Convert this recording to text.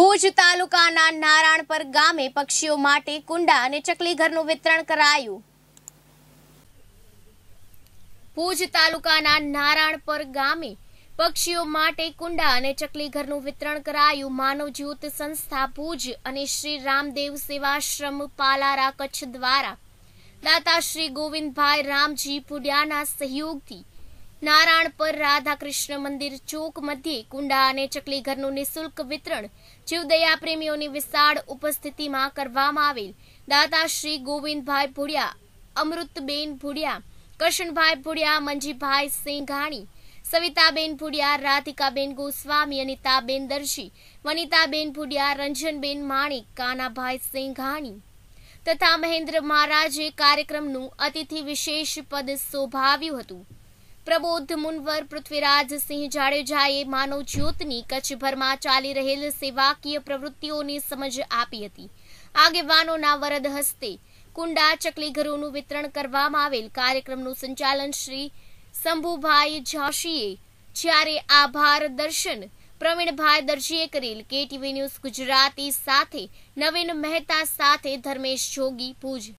ભુજ તાલુકાના નારાયણપર ગામે પક્ષીઓ માટે કુંડા અને ચકલી ઘરનું વિતરણ કરાયું ભુજ તાલુકાના નારાયણપર ગામે પક્ષીઓ માટે કુંડા અને ચકલી ઘરનું વિતરણ કરાયું માનવ જ્યોત સંસ્થા ભુજ અને શ્રી રામદેવ સેવાશ્રમ પાલારા કચ્છ દ્વારા દાતા શ્રી ગોવિંદભાઈ રામજી પુડિયાના સહયોગથી નારાયણ પર રાધા કૃષ્ણ મંદિર ચોક મધ્યે કુંડા અને ચકલી ઘરનું નિઃશુલ્ક વિતરણ જીવદયા પ્રેમીઓની વિશાળ ઉપસ્થિતિમાં કરવામાં આવેલ દાતા શ્રી ગોવિંદભાઈ ભુડિયા અમૃતબેન ભુડિયા કૃષ્ણભાઈ ભુડિયા મંજીભાઈ સિંઘાણી સવિતાબેન ભુડિયા રાધિકાબેન ગોસ્વામી અનિતાબેન દર્શી વનિતાબેન ભુડિયા રંજનબેન માણિક કાનાભાઈ સિંઘાણી તથા મહેન્દ્ર મહારાજે કાર્યક્રમનું અતિથિ વિશેષ પદ શોભાવ્યું હતું પ્રબોધ મુનવર પૃથ્વીરાજસિંહ જાડેજાએ માનવ જ્યોતની કચ્છભરમાં ચાલી રહેલ સેવાકીય પ્રવૃત્તિઓની સમજ આપી હતી આગેવાનોના વરદ હસ્તે કુંડા ચકલી ઘરોનું વિતરણ કરવામાં આવેલ કાર્યક્રમનું સંચાલન શ્રી શંભુભાઈ જોશીએ જ્યારે આભાર દર્શન પ્રવીણભાઈ દરજીએ કરેલ કેટીવી ન્યૂઝ ગુજરાતી સાથે નવીન મહેતા સાથે ધર્મેશ જોગી પૂજ